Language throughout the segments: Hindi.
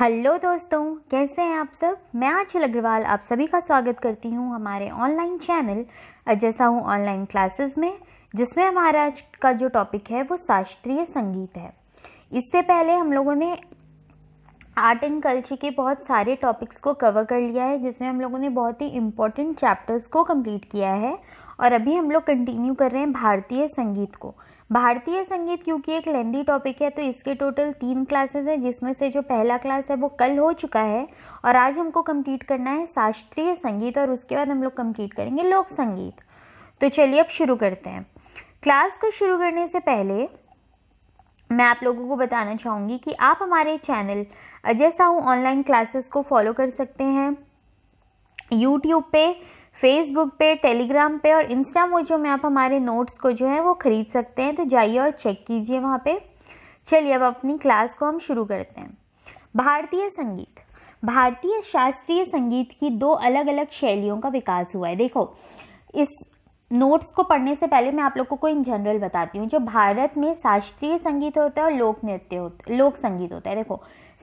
हेलो दोस्तों कैसे हैं आप सब मैं आंचल अग्रवाल आप सभी का स्वागत करती हूं हमारे ऑनलाइन चैनल जैसा हूं ऑनलाइन क्लासेस में जिसमें हमारा आज का जो टॉपिक है वो शास्त्रीय संगीत है इससे पहले हम लोगों ने आर्ट एंड कल्चर के बहुत सारे टॉपिक्स को कवर कर लिया है जिसमें हम लोगों ने बहुत ही इम्पोर्टेंट चैप्टर्स को कम्प्लीट किया है और अभी हम लोग कंटिन्यू कर रहे हैं भारतीय संगीत को भारतीय संगीत क्योंकि एक लेंदी टॉपिक है तो इसके टोटल तीन क्लासेस हैं जिसमें से जो पहला क्लास है वो कल हो चुका है और आज हमको कंप्लीट करना है शास्त्रीय संगीत और उसके बाद हम लोग कंप्लीट करेंगे लोक संगीत तो चलिए अब शुरू करते हैं क्लास को शुरू करने से पहले मैं आप लोगों को बताना चाहूँगी कि आप हमारे channel Ajay Sahu online classes को फॉलो कर सकते हैं यूट्यूब पे फेसबुक पे टेलीग्राम पे और इंस्टा मोजो में आप हमारे नोट्स को जो है वो ख़रीद सकते हैं तो जाइए और चेक कीजिए वहाँ पे चलिए अब अपनी क्लास को हम शुरू करते हैं भारतीय संगीत भारतीय शास्त्रीय संगीत की दो अलग अलग शैलियों का विकास हुआ है देखो इस नोट्स को पढ़ने से पहले मैं आप लोगों को इन जनरल बताती हूँ जो भारत में शास्त्रीय संगीत होता है और लोक नृत्य होता लोक संगीत होता है देखो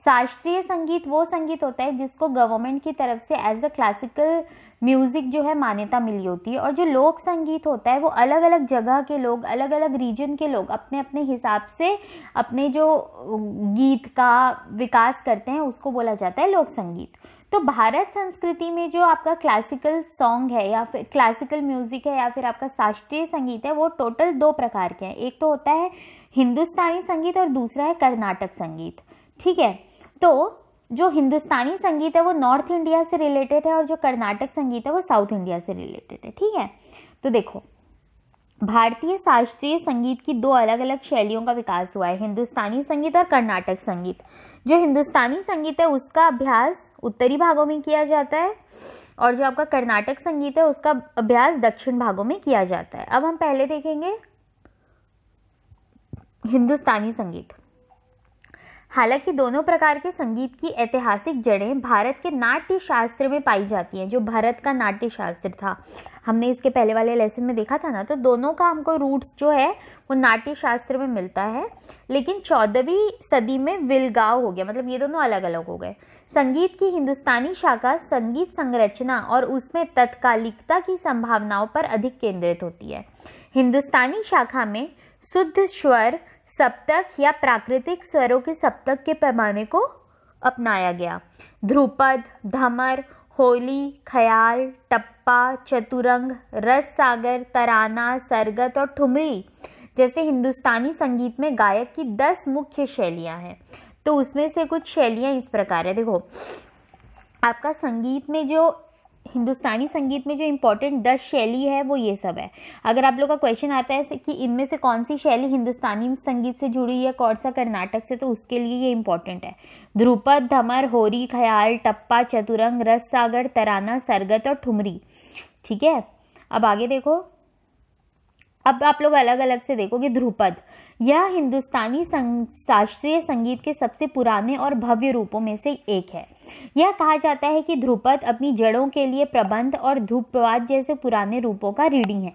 शास्त्रीय संगीत वो संगीत होता है जिसको गवर्नमेंट की तरफ से एज अ क्लासिकल म्यूज़िक जो है मान्यता मिली होती है और जो लोक संगीत होता है वो अलग अलग जगह के लोग अलग अलग रीजन के लोग अपने अपने हिसाब से अपने जो गीत का विकास करते हैं उसको बोला जाता है लोक संगीत तो भारत संस्कृति में जो आपका क्लासिकल सॉन्ग है या फिर क्लासिकल म्यूज़िक है या फिर आपका शास्त्रीय संगीत है वो टोटल दो प्रकार के हैं एक तो होता है हिंदुस्तानी संगीत और दूसरा है कर्नाटक संगीत ठीक है तो जो हिंदुस्तानी संगीत है वो नॉर्थ इंडिया से रिलेटेड है और जो कर्नाटक संगीत है वो साउथ इंडिया से रिलेटेड है ठीक है तो देखो भारतीय शास्त्रीय संगीत की दो अलग अलग शैलियों का विकास हुआ है हिंदुस्तानी संगीत और कर्नाटक संगीत जो हिंदुस्तानी संगीत है उसका अभ्यास उत्तरी भागों में किया जाता है और जो आपका कर्नाटक संगीत है उसका अभ्यास दक्षिण भागों में किया जाता है अब हम पहले देखेंगे हिंदुस्तानी संगीत हालांकि दोनों प्रकार के संगीत की ऐतिहासिक जड़ें भारत के नाट्य शास्त्र में पाई जाती हैं जो भारत का नाट्य शास्त्र था हमने इसके पहले वाले लेसन में देखा था ना तो दोनों का हमको रूट्स जो है वो नाट्य शास्त्र में मिलता है लेकिन चौदहवीं सदी में विलगाव हो गया मतलब ये दोनों अलग अलग हो गए संगीत की हिंदुस्तानी शाखा संगीत संरचना और उसमें तत्कालिकता की संभावनाओं पर अधिक केंद्रित होती है हिंदुस्तानी शाखा में शुद्ध स्वर सप्तक या प्राकृतिक स्वरों के सप्तक के पैमाने को अपनाया गया ध्रुपद धमर होली ख्याल टप्पा चतुरंग रस सागर तराना सरगत और ठुमरी जैसे हिंदुस्तानी संगीत में गायक की दस मुख्य शैलियां हैं तो उसमें से कुछ शैलियां इस प्रकार है देखो आपका संगीत में जो हिंदुस्तानी संगीत में जो इम्पोर्टेंट दस शैली है वो ये सब है अगर आप लोग का क्वेश्चन आता है कि इनमें से कौन सी शैली हिंदुस्तानी संगीत से जुड़ी है कौन सा कर्नाटक से तो उसके लिए ये इम्पोर्टेंट है ध्रुपद धमर होरी ख्याल टप्पा चतुरंग रस सागर तराना सरगत और ठुमरी ठीक है अब आगे देखो अब आप लोग अलग अलग से देखोगे ध्रुपद यह हिंदुस्तानी शास्त्रीय संगीत के सबसे पुराने और भव्य रूपों में से एक है यह कहा जाता है कि ध्रुपद अपनी जड़ों के लिए प्रबंध और ध्रुपवाद जैसे पुराने रूपों का रीडिंग है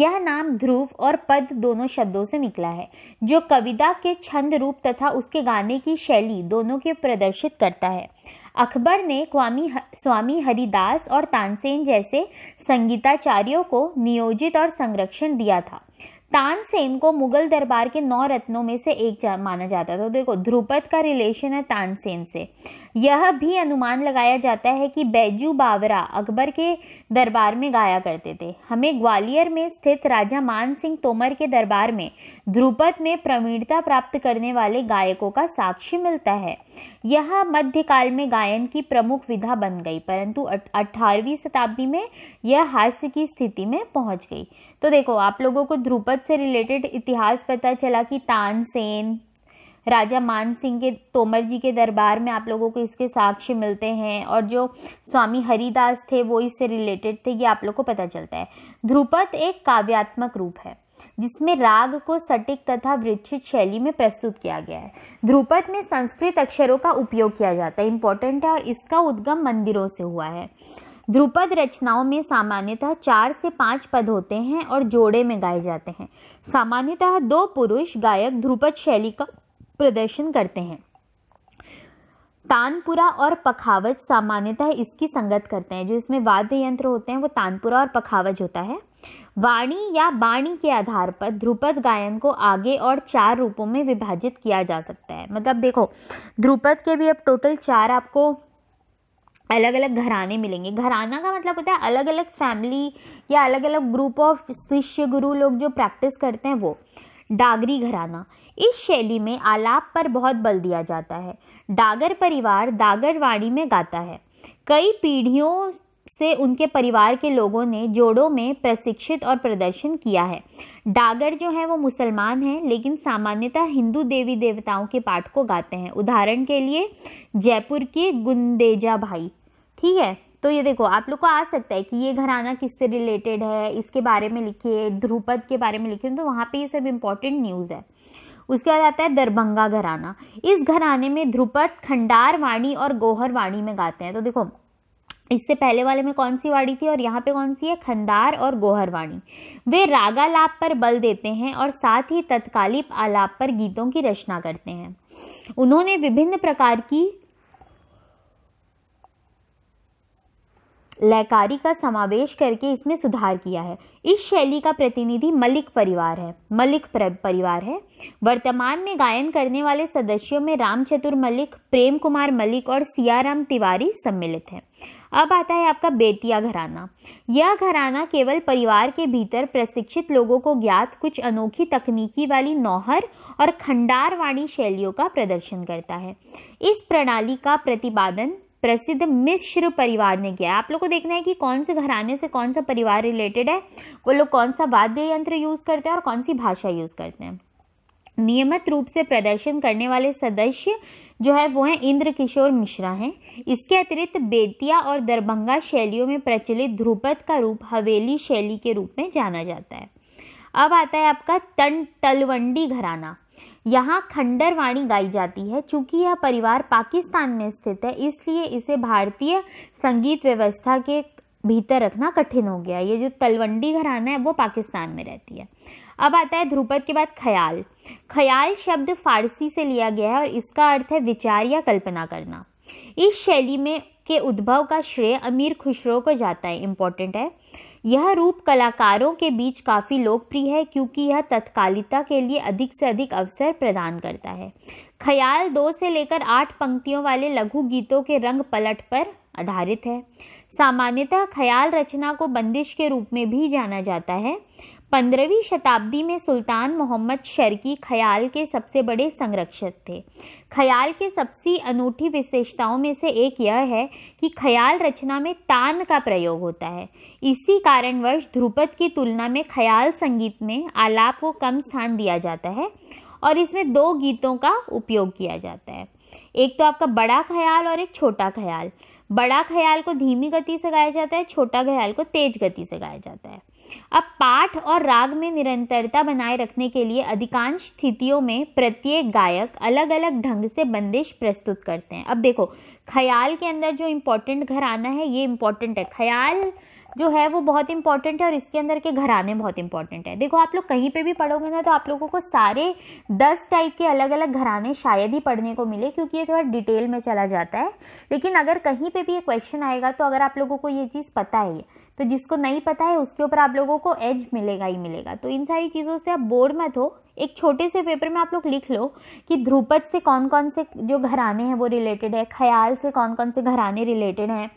यह नाम ध्रुव और पद दोनों शब्दों से निकला है जो कविता के छंद रूप तथा उसके गाने की शैली दोनों के प्रदर्शित करता है अकबर ने क्वामी स्वामी हरिदास और तानसेन जैसे संगीताचार्यों को नियोजित और संरक्षण दिया था तानसेन को मुगल दरबार के नौ रत्नों में से एक जा, माना जाता था तो देखो ध्रुपद का रिलेशन है तानसेन से यह भी अनुमान लगाया जाता है कि बैजू बावरा अकबर के दरबार में गाया करते थे हमें ग्वालियर में स्थित राजा मान सिंह तोमर के दरबार में ध्रुपद में प्रवीणता प्राप्त करने वाले गायकों का साक्षी मिलता है यह मध्यकाल में गायन की प्रमुख विधा बन गई परंतु अठारहवीं शताब्दी में यह हास्य की स्थिति में पहुंच गई तो देखो आप लोगों को ध्रुपद से रिलेटेड इतिहास पता चला कि तानसेन राजा मान सिंह के तोमर जी के दरबार में आप लोगों को इसके साक्ष्य मिलते हैं और जो स्वामी हरिदास थे वो इससे रिलेटेड थे ये आप लोग को पता चलता है ध्रुपद एक काव्यात्मक रूप है जिसमें राग को सटीक तथा वृक्षित शैली में प्रस्तुत किया गया है ध्रुपद में संस्कृत अक्षरों का उपयोग किया जाता है इंपॉर्टेंट है और इसका उद्गम मंदिरों से हुआ है ध्रुपद रचनाओं में सामान्यतः चार से पाँच पद होते हैं और जोड़े में गाए जाते हैं सामान्यतः दो पुरुष गायक ध्रुपद शैली का प्रदर्शन करते हैं तानपुरा और पखावज सामान्यतः इसकी संगत करते हैं जो इसमें वाद्य यंत्र होते हैं वो तानपुरा और पखावज होता है वाणी या बाणी के आधार पर ध्रुपद गायन को आगे और चार रूपों में विभाजित किया जा सकता है मतलब देखो ध्रुपद के भी अब टोटल चार आपको अलग अलग घराने मिलेंगे घराना का मतलब होता है अलग अलग फैमिली या अलग अलग ग्रुप ऑफ शिष्य गुरु लोग जो प्रैक्टिस करते हैं वो डागरी घराना इस शैली में आलाप पर बहुत बल दिया जाता है डागर परिवार दागर वाणी में गाता है कई पीढ़ियों से उनके परिवार के लोगों ने जोड़ों में प्रशिक्षित और प्रदर्शन किया है डागर जो है वो मुसलमान हैं लेकिन सामान्यतः हिंदू देवी देवताओं के पाठ को गाते हैं उदाहरण के लिए जयपुर के गुंदेजा भाई ठीक है तो ये देखो आप लोग को आ सकता है कि ये घराना किससे रिलेटेड है इसके बारे में लिखिए ध्रुपद के बारे में लिखिए तो वहाँ पे ये सब इम्पोर्टेंट न्यूज़ है उसके बाद आता है दरभंगा घराना इस घराने में ध्रुपद खंडार वाणी और गोहर वाणी में गाते हैं तो देखो इससे पहले वाले में कौन सी वाणी थी और यहाँ पे कौन सी है खंडार और गोहर वाणी वे रागालाप पर बल देते हैं और साथ ही तत्कालिक आलाप पर गीतों की रचना करते हैं उन्होंने विभिन्न प्रकार की लयकारी का समावेश करके इसमें सुधार किया है इस शैली का प्रतिनिधि मलिक परिवार है मलिक परिवार है वर्तमान में गायन करने वाले सदस्यों में रामचतुर मलिक प्रेम कुमार मलिक और सियाराम तिवारी सम्मिलित हैं अब आता है आपका बेतिया घराना यह घराना केवल परिवार के भीतर प्रशिक्षित लोगों को ज्ञात कुछ अनोखी तकनीकी वाली नौहर और खंडार वाणी शैलियों का प्रदर्शन करता है इस प्रणाली का प्रतिपादन प्रसिद्ध मिश्र परिवार ने किया आप लोग को देखना है कि कौन से घराने से कौन सा परिवार रिलेटेड है वो लोग कौन सा वाद्य यंत्र यूज़ करते हैं और कौन सी भाषा यूज़ करते हैं नियमित रूप से प्रदर्शन करने वाले सदस्य जो है वो हैं इंद्र किशोर मिश्रा हैं इसके अतिरिक्त बेतिया और दरभंगा शैलियों में प्रचलित ध्रुपद का रूप हवेली शैली के रूप में जाना जाता है अब आता है आपका तन तलवंडी घराना यहाँ खंडर वाणी गाई जाती है चूँकि यह परिवार पाकिस्तान में स्थित है इसलिए इसे भारतीय संगीत व्यवस्था के भीतर रखना कठिन हो गया ये जो तलवंडी घराना है वो पाकिस्तान में रहती है अब आता है ध्रुपद के बाद ख्याल ख्याल शब्द फारसी से लिया गया है और इसका अर्थ है विचार या कल्पना करना इस शैली में के उद्भव का श्रेय अमीर खुसरो को जाता है इम्पोर्टेंट है यह रूप कलाकारों के बीच काफ़ी लोकप्रिय है क्योंकि यह तत्कालिता के लिए अधिक से अधिक अवसर प्रदान करता है ख्याल दो से लेकर आठ पंक्तियों वाले लघु गीतों के रंग पलट पर आधारित है सामान्यतः ख्याल रचना को बंदिश के रूप में भी जाना जाता है पंद्रहवीं शताब्दी में सुल्तान मोहम्मद शर्की ख्याल के सबसे बड़े संरक्षक थे ख्याल के सबसे अनूठी विशेषताओं में से एक यह है कि ख्याल रचना में तान का प्रयोग होता है इसी कारणवश ध्रुपद की तुलना में ख्याल संगीत में आलाप को कम स्थान दिया जाता है और इसमें दो गीतों का उपयोग किया जाता है एक तो आपका बड़ा ख्याल और एक छोटा ख्याल बड़ा ख्याल को धीमी गति से गाया जाता है छोटा ख्याल को तेज गति से गाया जाता है अब पाठ और राग में निरंतरता बनाए रखने के लिए अधिकांश स्थितियों में प्रत्येक गायक अलग अलग ढंग से बंदिश प्रस्तुत करते हैं अब देखो ख्याल के अंदर जो इम्पोर्टेंट घराना है ये इम्पोर्टेंट है ख्याल जो है वो बहुत इंपॉर्टेंट है और इसके अंदर के घराने बहुत इंपॉर्टेंट है देखो आप लोग कहीं पे भी पढ़ोगे ना तो आप लोगों को सारे दस टाइप के अलग अलग घराने शायद ही पढ़ने को मिले क्योंकि ये थोड़ा डिटेल में चला जाता है लेकिन अगर कहीं पे भी ये क्वेश्चन आएगा तो अगर आप लोगों को ये चीज़ पता है तो जिसको नहीं पता है उसके ऊपर आप लोगों को एज मिलेगा ही मिलेगा तो इन सारी चीज़ों से आप बोर मत हो एक छोटे से पेपर में आप लोग लिख लो कि ध्रुपद से कौन कौन से जो घराने हैं वो रिलेटेड है ख्याल से कौन कौन से घराने रिलेटेड हैं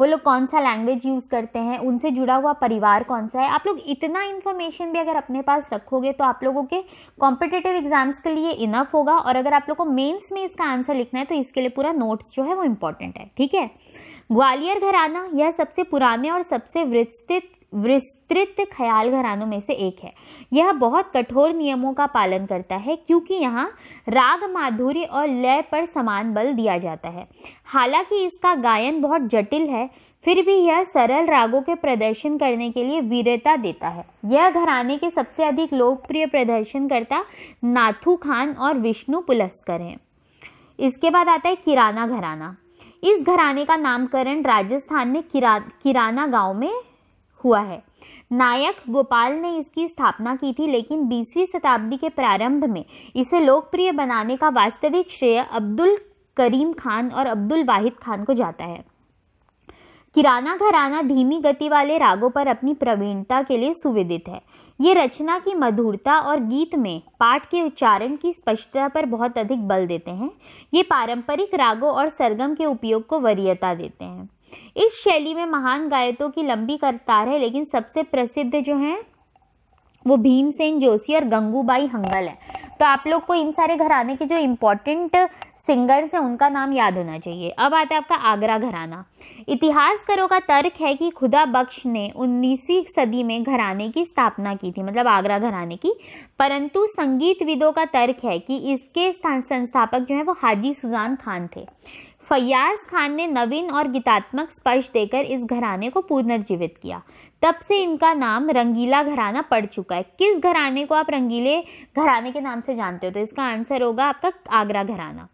वो लोग कौन सा लैंग्वेज यूज़ करते हैं उनसे जुड़ा हुआ परिवार कौन सा है आप लोग इतना इन्फॉर्मेशन भी अगर अपने पास रखोगे तो आप लोगों के कॉम्पिटेटिव एग्जाम्स के लिए इनफ होगा और अगर आप लोग को मेन्स में इसका आंसर लिखना है तो इसके लिए पूरा नोट्स जो है वो इम्पॉर्टेंट है ठीक है ग्वालियर घराना यह सबसे पुराने और सबसे विस्तृत विस्तृत ख्याल घरानों में से एक है यह बहुत कठोर नियमों का पालन करता है क्योंकि यहाँ राग माधुर्य और लय पर समान बल दिया जाता है हालांकि इसका गायन बहुत जटिल है फिर भी यह सरल रागों के प्रदर्शन करने के लिए वीरता देता है यह घराने के सबसे अधिक लोकप्रिय प्रदर्शनकर्ता नाथू खान और विष्णु पुलस्कर हैं इसके बाद आता है किराना घराना इस घराने का नामकरण राजस्थान में किरा किराना गांव में हुआ है नायक गोपाल ने इसकी स्थापना की थी लेकिन 20वीं शताब्दी के प्रारंभ में इसे लोकप्रिय बनाने का वास्तविक श्रेय अब्दुल करीम खान और अब्दुल वाहिद खान को जाता है किराना घराना धीमी गति वाले रागों पर अपनी प्रवीणता के लिए सुविदित है ये रचना की मधुरता और गीत में पाठ के उच्चारण की स्पष्टता पर बहुत अधिक बल देते हैं ये पारंपरिक रागों और सरगम के उपयोग को वरीयता देते हैं इस शैली में महान गायकों की लंबी करतार है लेकिन सबसे प्रसिद्ध जो हैं वो भीमसेन जोशी और गंगूबाई हंगल है तो आप लोग को इन सारे घराने के जो इम्पोर्टेंट सिंगर्स हैं उनका नाम याद होना चाहिए अब आता है आपका आगरा घराना इतिहासकारों का तर्क है कि खुदा बख्श ने 19वीं सदी में घराने की स्थापना की थी मतलब आगरा घराने की परंतु संगीतविदों का तर्क है कि इसके संस्थापक जो है वो हाजी सुजान खान थे फैयाज खान ने नवीन और गीतात्मक स्पर्श देकर इस घराने को पुनर्जीवित किया तब से इनका नाम रंगीला घराना पड़ चुका है किस घराने को आप रंगीले घराने के नाम से जानते हो तो इसका आंसर होगा आपका आगरा घराना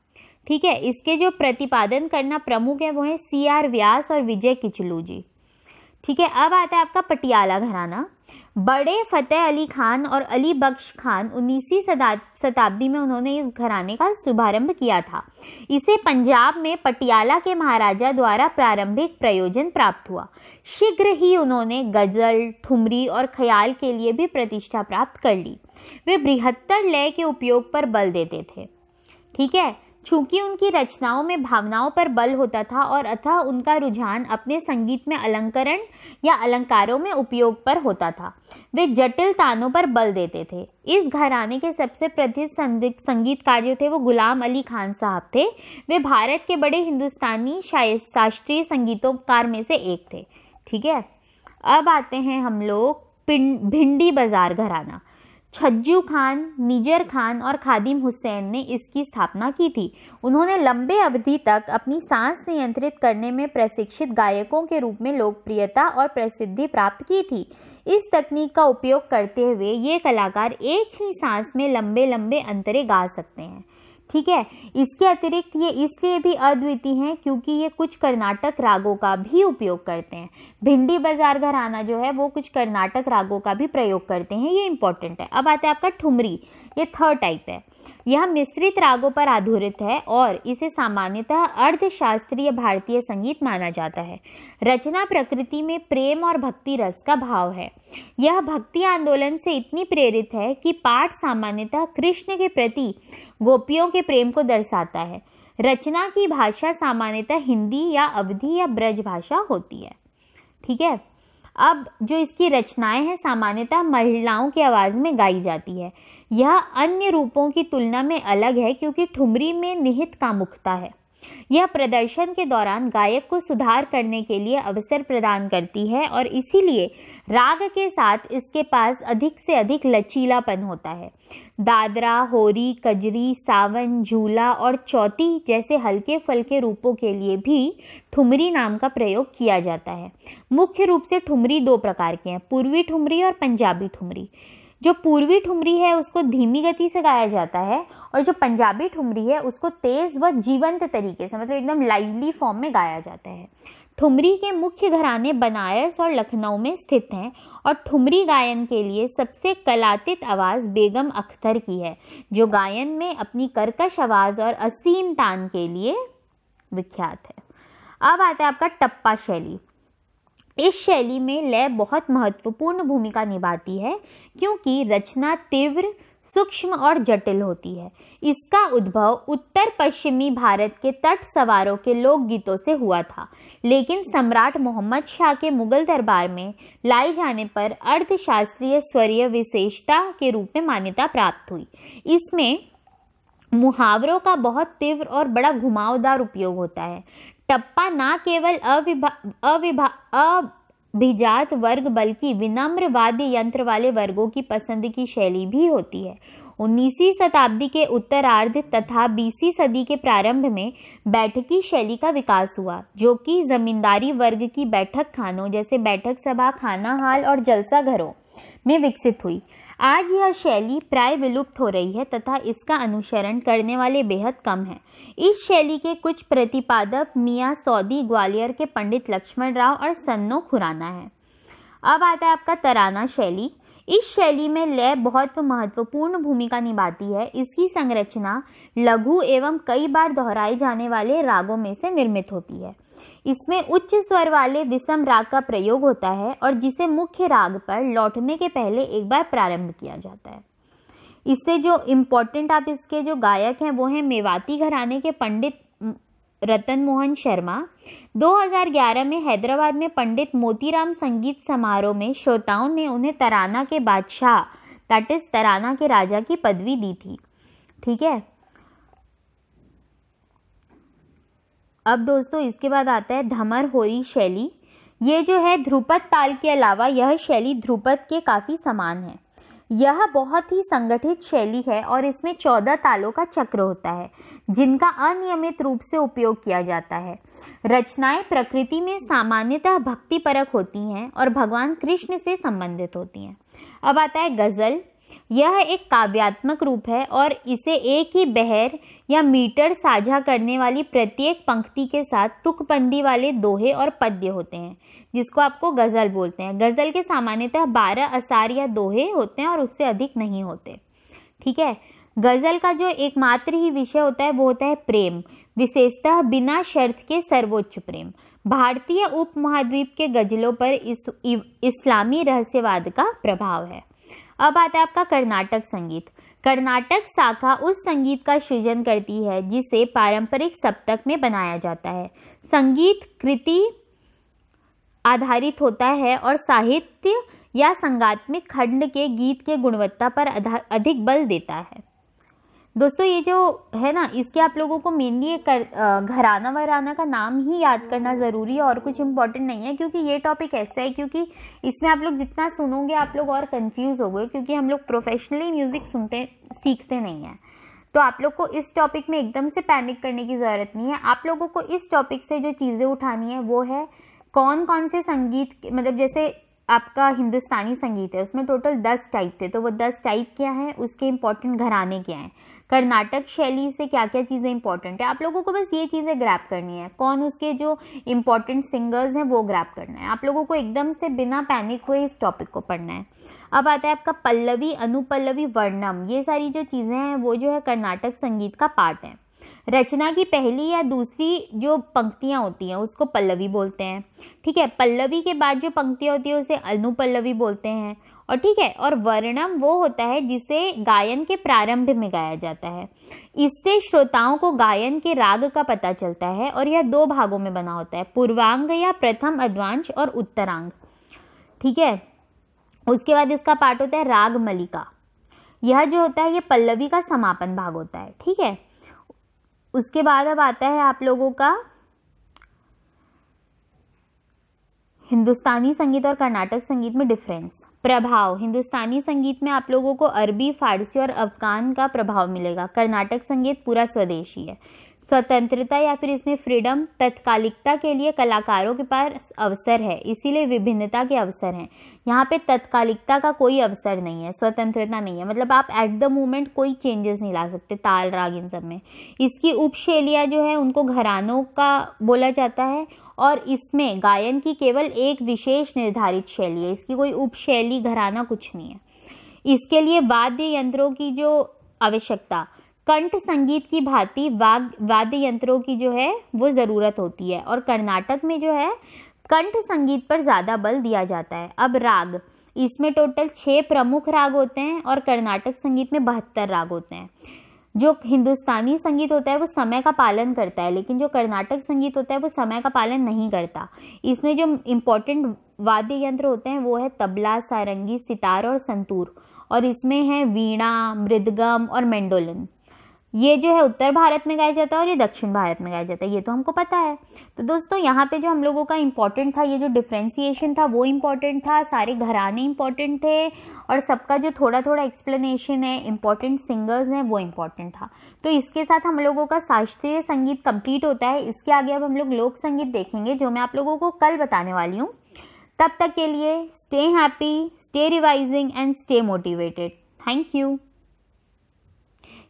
ठीक है इसके जो प्रतिपादन करना प्रमुख है वो है सी आर व्यास और विजय किचलू जी ठीक है अब आता है आपका पटियाला घराना बड़े फतेह अली खान और अली बख्श खान उन्नीसवीं शताब्दी में उन्होंने इस घराने का शुभारंभ किया था इसे पंजाब में पटियाला के महाराजा द्वारा प्रारंभिक प्रयोजन प्राप्त हुआ शीघ्र ही उन्होंने गजल ठुमरी और ख्याल के लिए भी प्रतिष्ठा प्राप्त कर ली वे बृहत्तर लय के उपयोग पर बल देते थे ठीक है चूंकि उनकी रचनाओं में भावनाओं पर बल होता था और अतः उनका रुझान अपने संगीत में अलंकरण या अलंकारों में उपयोग पर होता था वे जटिल तानों पर बल देते थे इस घराने के सबसे प्रसिद्ध संगीतकार जो थे वो गुलाम अली खान साहब थे वे भारत के बड़े हिंदुस्तानी शास्त्रीय कार में से एक थे ठीक है अब आते हैं हम लोग भिंडी बाजार घराना छज्जू खान निजर खान और खादिम हुसैन ने इसकी स्थापना की थी उन्होंने लंबे अवधि तक अपनी सांस नियंत्रित करने में प्रशिक्षित गायकों के रूप में लोकप्रियता और प्रसिद्धि प्राप्त की थी इस तकनीक का उपयोग करते हुए ये कलाकार एक ही सांस में लंबे लंबे अंतरे गा सकते हैं ठीक है इसके अतिरिक्त ये इसलिए भी अद्वितीय हैं क्योंकि ये कुछ कर्नाटक रागों का भी उपयोग करते हैं भिंडी बाजार घराना जो है वो कुछ कर्नाटक रागों का भी प्रयोग करते हैं ये इंपॉर्टेंट है अब आते है आपका ठुमरी ये थर्ड टाइप है यह मिश्रित रागों पर आधारित है और इसे सामान्यतः अर्धशास्त्रीय भारतीय संगीत माना जाता है रचना प्रकृति में प्रेम और भक्ति रस का भाव है यह भक्ति आंदोलन से इतनी प्रेरित है कि पाठ सामान्यतः कृष्ण के प्रति गोपियों के प्रेम को दर्शाता है रचना की भाषा सामान्यतः हिंदी या अवधि या ब्रज भाषा होती है ठीक है अब जो इसकी रचनाएं हैं सामान्यतः महिलाओं की आवाज़ में गाई जाती है यह अन्य रूपों की तुलना में अलग है क्योंकि ठुमरी में निहित कामुकता है यह प्रदर्शन के दौरान गायक को सुधार करने के लिए अवसर प्रदान करती है और इसीलिए राग के साथ इसके पास अधिक से अधिक लचीलापन होता है दादरा होरी कजरी सावन झूला और चौथी जैसे हल्के फलके रूपों के लिए भी ठुमरी नाम का प्रयोग किया जाता है मुख्य रूप से ठुमरी दो प्रकार के हैं पूर्वी ठुमरी और पंजाबी ठुमरी जो पूर्वी ठुमरी है उसको धीमी गति से गाया जाता है और जो पंजाबी ठुमरी है उसको तेज़ व जीवंत तरीके से मतलब एकदम लाइवली फॉर्म में गाया जाता है ठुमरी के मुख्य घराने बनारस और लखनऊ में स्थित हैं और ठुमरी गायन के लिए सबसे कलातीत आवाज़ बेगम अख्तर की है जो गायन में अपनी कर्कश आवाज़ और असीम तान के लिए विख्यात है अब आता है आपका टप्पा शैली इस शैली में लय बहुत महत्वपूर्ण भूमिका निभाती है क्योंकि रचना तीव्र सूक्ष्म और जटिल होती है इसका उद्भव उत्तर पश्चिमी भारत के तट सवारों के लोकगीतों से हुआ था लेकिन सम्राट मोहम्मद शाह के मुगल दरबार में लाए जाने पर अर्धशास्त्रीय स्वरीय विशेषता के रूप में मान्यता प्राप्त हुई इसमें मुहावरों का बहुत तीव्र और बड़ा घुमावदार उपयोग होता है टप्पा ना केवल अविभा अविभा अ भी वर्ग बल्कि वाद्य यंत्र वाले वर्गों की पसंद की शैली भी होती है 19वीं शताब्दी के उत्तरार्ध तथा 20वीं सदी के प्रारंभ में बैठकी शैली का विकास हुआ जो कि जमींदारी वर्ग की बैठक खानों जैसे बैठक सभा खाना हाल और जलसा घरों में विकसित हुई आज यह शैली प्राय विलुप्त हो रही है तथा इसका अनुसरण करने वाले बेहद कम हैं इस शैली के कुछ प्रतिपादक मियाँ सौदी ग्वालियर के पंडित लक्ष्मण राव और सन्नो खुराना है अब आता है आपका तराना शैली इस शैली में लय बहुत महत्वपूर्ण भूमिका निभाती है इसकी संरचना लघु एवं कई बार दोहराए जाने वाले रागों में से निर्मित होती है इसमें उच्च स्वर वाले विषम राग का प्रयोग होता है और जिसे मुख्य राग पर लौटने के पहले एक बार प्रारंभ किया जाता है इससे जो इम्पोर्टेंट आप इसके जो गायक हैं वो हैं मेवाती घराने के पंडित रतन मोहन शर्मा 2011 में हैदराबाद में पंडित मोतीराम संगीत समारोह में श्रोताओं ने उन्हें तराना के बादशाह दैट इज़ तराना के राजा की पदवी दी थी ठीक है अब दोस्तों इसके बाद आता है धमर होरी शैली ये जो है ध्रुपद ताल के अलावा यह शैली ध्रुपद के काफ़ी समान है यह बहुत ही संगठित शैली है और इसमें चौदह तालों का चक्र होता है जिनका अनियमित रूप से उपयोग किया जाता है रचनाएं प्रकृति में सामान्यतः भक्तिपरक होती हैं और भगवान कृष्ण से संबंधित होती हैं अब आता है गज़ल यह एक काव्यात्मक रूप है और इसे एक ही बहर या मीटर साझा करने वाली प्रत्येक पंक्ति के साथ तुकबंदी वाले दोहे और पद्य होते हैं जिसको आपको गज़ल बोलते हैं गज़ल के सामान्यतः बारह असार या दोहे होते हैं और उससे अधिक नहीं होते ठीक है गज़ल का जो एकमात्र ही विषय होता है वो होता है प्रेम विशेषतः बिना शर्त के सर्वोच्च प्रेम भारतीय उपमहाद्वीप के गज़लों पर इस इस्लामी रहस्यवाद का प्रभाव है अब आता है आपका कर्नाटक संगीत कर्नाटक शाखा उस संगीत का सृजन करती है जिसे पारंपरिक सप्तक में बनाया जाता है संगीत कृति आधारित होता है और साहित्य या संगात्मिक खंड के गीत के गुणवत्ता पर अधिक बल देता है दोस्तों ये जो है ना इसके आप लोगों को मेनली कर घराना वराना का नाम ही याद करना ज़रूरी है और कुछ इम्पॉर्टेंट नहीं है क्योंकि ये टॉपिक ऐसा है क्योंकि इसमें आप लोग जितना सुनोगे आप लोग और कंफ्यूज हो गए क्योंकि हम लोग प्रोफेशनली म्यूज़िक सुनते सीखते नहीं हैं तो आप लोग को इस टॉपिक में एकदम से पैनिक करने की ज़रूरत नहीं है आप लोगों को इस टॉपिक से जो चीज़ें उठानी है वो है कौन कौन से संगीत मतलब जैसे आपका हिंदुस्तानी संगीत है उसमें टोटल दस टाइप थे तो वो दस टाइप क्या हैं उसके इम्पॉर्टेंट घराने क्या हैं कर्नाटक शैली से क्या क्या चीज़ें इंपॉर्टेंट है आप लोगों को बस ये चीज़ें ग्रैप करनी है कौन उसके जो इम्पोर्टेंट सिंगर्स हैं वो ग्रैप करना है आप लोगों को एकदम से बिना पैनिक हुए इस टॉपिक को पढ़ना है अब आता है आपका पल्लवी अनुपल्लवी वर्णम ये सारी जो चीज़ें हैं वो जो है कर्नाटक संगीत का पार्ट है रचना की पहली या दूसरी जो पंक्तियाँ होती हैं उसको पल्लवी बोलते हैं ठीक है पल्लवी के बाद जो पंक्तियाँ होती है उसे अनुपल्लवी बोलते हैं और ठीक है और वर्णम वो होता है जिसे गायन के प्रारंभ में गाया जाता है इससे श्रोताओं को गायन के राग का पता चलता है और यह दो भागों में बना होता है पूर्वांग या प्रथम अद्वांश और उत्तरांग ठीक है उसके बाद इसका पाठ होता है राग मलिका यह जो होता है ये पल्लवी का समापन भाग होता है ठीक है उसके बाद अब आता है आप लोगों का हिंदुस्तानी संगीत और कर्नाटक संगीत में डिफरेंस प्रभाव हिंदुस्तानी संगीत में आप लोगों को अरबी फारसी और अफगान का प्रभाव मिलेगा कर्नाटक संगीत पूरा स्वदेशी है स्वतंत्रता या फिर इसमें फ्रीडम तत्कालिकता के लिए कलाकारों के पास अवसर है इसीलिए विभिन्नता के अवसर हैं यहाँ पे तत्कालिकता का कोई अवसर नहीं है स्वतंत्रता नहीं है मतलब आप एट द मोमेंट कोई चेंजेस नहीं ला सकते ताल राग इन सब में इसकी उपशैलियाँ जो है उनको घरानों का बोला जाता है और इसमें गायन की केवल एक विशेष निर्धारित शैली है इसकी कोई उपशैली घराना कुछ नहीं है इसके लिए वाद्य यंत्रों की जो आवश्यकता कंठ संगीत की भांति वाद्य यंत्रों की जो है वो ज़रूरत होती है और कर्नाटक में जो है कंठ संगीत पर ज़्यादा बल दिया जाता है अब राग इसमें टोटल छः प्रमुख राग होते हैं और कर्नाटक संगीत में बहत्तर राग होते हैं जो हिंदुस्तानी संगीत होता है वो समय का पालन करता है लेकिन जो कर्नाटक संगीत होता है वो समय का पालन नहीं करता इसमें जो इम्पोर्टेंट वाद्य यंत्र होते हैं वो है तबला सारंगी सितार और संतूर और इसमें है वीणा मृदगम और मेंडोलिन ये जो है उत्तर भारत में गाया जाता है और ये दक्षिण भारत में गाया जाता है ये तो हमको पता है तो दोस्तों यहाँ पे जो हम लोगों का इम्पॉर्टेंट था ये जो डिफ्रेंसीशन था वो इम्पॉर्टेंट था सारे घराने इम्पॉर्टेंट थे और सबका जो थोड़ा थोड़ा एक्सप्लेनेशन है इम्पॉर्टेंट सिंगर्स हैं वो इम्पॉर्टेंट था तो इसके साथ हम लोगों का शास्त्रीय संगीत कम्प्लीट होता है इसके आगे अब हम लोग लोक संगीत देखेंगे जो मैं आप लोगों को कल बताने वाली हूँ तब तक के लिए stay happy stay revising and stay motivated thank you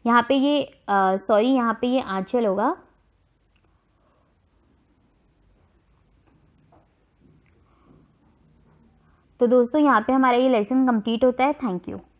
यहाँ पे ये सॉरी यहाँ पे ये आंचल होगा तो दोस्तों यहाँ पे हमारा ये लेसन कंप्लीट होता है थैंक यू